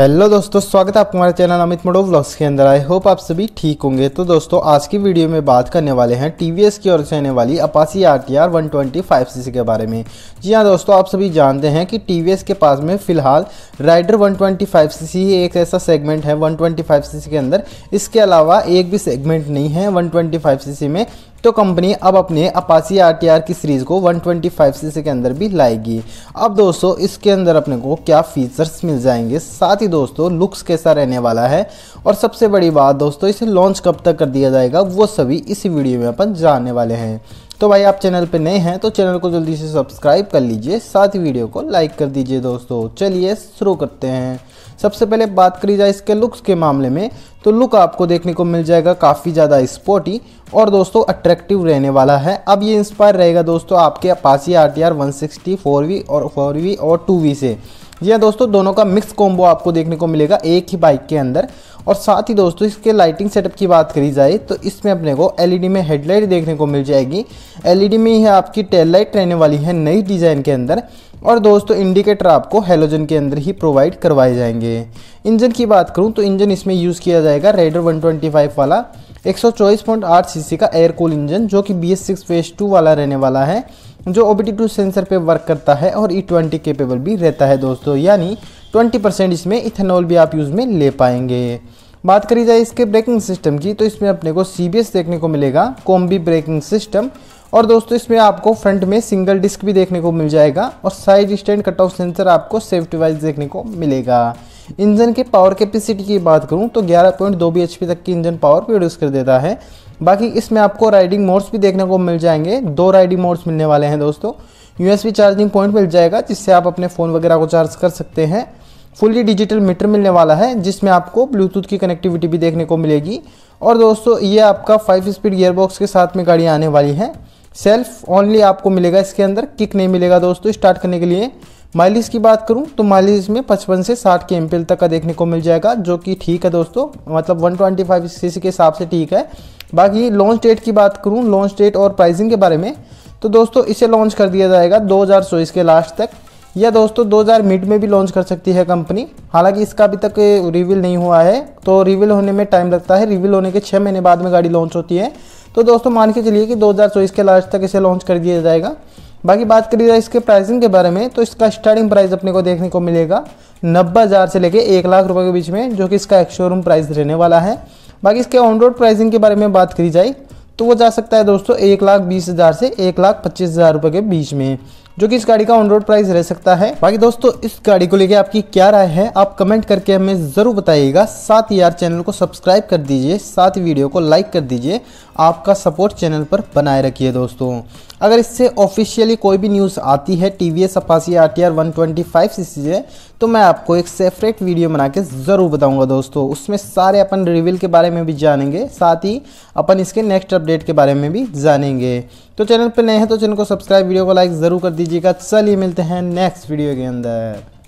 hello दोस्तों स्वागत है आपको हमारे चैनल अमित मोडो व्लॉग्स के अंदर आई होप आप सभी ठीक होंगे तो दोस्तों आज की वीडियो में बात करने वाले हैं टीवीएस की ओर से आने वाली अपासी आर टी आर के बारे में जी हाँ दोस्तों आप सभी जानते हैं कि टीवीएस के पास में फिलहाल राइडर 125 सीसी ही एक ऐसा सेगमेंट है 125 सीसी के अंदर इसके अलावा एक भी सेगमेंट नहीं है 125 सीसी में तो कंपनी अब अपने अपासी आर की सीरीज़ को 125 सीसी के अंदर भी लाएगी अब दोस्तों इसके अंदर अपने को क्या फीचर्स मिल जाएंगे साथ ही दोस्तों लुक्स कैसा रहने वाला है और सबसे बड़ी बात दोस्तों इसे लॉन्च कब तक कर दिया जाएगा वो सभी इसी वीडियो में अपन जानने वाले हैं तो भाई आप चैनल पे नए हैं तो चैनल को जल्दी से सब्सक्राइब कर लीजिए साथ ही वीडियो को लाइक कर दीजिए दोस्तों चलिए शुरू करते हैं सबसे पहले बात करी जाए इसके लुक्स के मामले में तो लुक आपको देखने को मिल जाएगा काफ़ी ज़्यादा स्पोर्टी और दोस्तों अट्रैक्टिव रहने वाला है अब ये इंस्पायर रहेगा दोस्तों आपके Apache R T R one sixty four V और फोर वी और टू वी से जी हाँ दोस्तों दोनों का मिक्स कॉम्बो आपको देखने को मिलेगा एक ही बाइक के अंदर और साथ ही दोस्तों इसके लाइटिंग सेटअप की बात करी जाए तो इसमें अपने को एलईडी e में हेडलाइट देखने को मिल जाएगी एलईडी e में यह आपकी टेल लाइट रहने वाली है नई डिज़ाइन के अंदर और दोस्तों इंडिकेटर आपको हेलोजन के अंदर ही प्रोवाइड करवाए जाएंगे इंजन की बात करूँ तो इंजन इसमें यूज़ किया जाएगा रेडर वन वाला एक सौ का एयर कूल इंजन जो कि B S six phase two वाला रहने वाला है जो ओ बी सेंसर पे वर्क करता है और ई ट्वेंटी केपेबल भी रहता है दोस्तों यानी ट्वेंटी परसेंट इसमें इथेनॉल भी आप यूज़ में ले पाएंगे बात करी जाए इसके ब्रेकिंग सिस्टम की तो इसमें अपने को सी देखने को मिलेगा कॉम्बी ब्रेकिंग सिस्टम और दोस्तों इसमें आपको फ्रंट में सिंगल डिस्क भी देखने को मिल जाएगा और side stand cut off sensor आपको सेफ्टी वाइज देखने को मिलेगा इंजन के पावर कैपेसिटी की बात करूँ तो 11.2 पॉइंट तक की इंजन पावर प्रोड्यूस कर देता है बाकी इसमें आपको राइडिंग मोड्स भी देखने को मिल जाएंगे दो राइडिंग मोड्स मिलने वाले हैं दोस्तों यू चार्जिंग पॉइंट मिल जाएगा जिससे आप अपने फ़ोन वगैरह को चार्ज कर सकते हैं फुल्ली डिजिटल मीटर मिलने वाला है जिसमें आपको ब्लूटूथ की कनेक्टिविटी भी देखने को मिलेगी और दोस्तों ये आपका फाइव स्पीड गियरबॉक्स के साथ में गाड़ी आने वाली है सेल्फ ओनली आपको मिलेगा इसके अंदर किक नहीं मिलेगा दोस्तों स्टार्ट करने के लिए माइलेज की बात करूं तो माइलेज में 55 से 60 के एम तक का देखने को मिल जाएगा जो कि ठीक है दोस्तों मतलब 125 ट्वेंटी के हिसाब से ठीक है बाकी लॉन्च डेट की बात करूं लॉन्च डेट और प्राइसिंग के बारे में तो दोस्तों इसे लॉन्च कर दिया जाएगा दो के लास्ट तक या दोस्तों 2000 मिड में भी लॉन्च कर सकती है कंपनी हालांकि इसका अभी तक रिवील नहीं हुआ है तो रिवील होने में टाइम लगता है रिवील होने के छः महीने बाद में गाड़ी लॉन्च होती है तो दोस्तों मान के चलिए कि दो के लास्ट तक इसे लॉन्च कर दिया जाएगा बाकी बात करी जाए इसके प्राइसिंग के बारे में तो इसका स्टार्टिंग प्राइस अपने को देखने को मिलेगा नब्बे हज़ार से लेके एक लाख रुपए के बीच में जो कि इसका एक शोरूम प्राइस रहने वाला है बाकी इसके ऑन रोड प्राइसिंग के बारे में बात करी जाए तो वो जा सकता है दोस्तों एक लाख बीस हज़ार से एक लाख पच्चीस हज़ार रुपये के बीच में जो कि इस गाड़ी का ऑन रोड प्राइस रह सकता है बाकी दोस्तों इस गाड़ी को लेकर आपकी क्या राय है आप कमेंट करके हमें जरूर बताइएगा साथ ही यार चैनल को सब्सक्राइब कर दीजिए साथ ही वीडियो को लाइक कर दीजिए आपका सपोर्ट चैनल पर बनाए रखिए दोस्तों अगर इससे ऑफिशियली कोई भी न्यूज़ आती है T V S Apache R T R one twenty five C से तो मैं आपको एक सेपरेट वीडियो बना के ज़रूर बताऊंगा दोस्तों उसमें सारे अपन रिविल के बारे में भी जानेंगे साथ ही अपन इसके नेक्स्ट अपडेट के बारे में भी जानेंगे तो चैनल पर नए हैं तो चैनल को सब्सक्राइब वीडियो को लाइक ज़रूर कर दीजिएगा चलिए मिलते हैं नेक्स्ट वीडियो के अंदर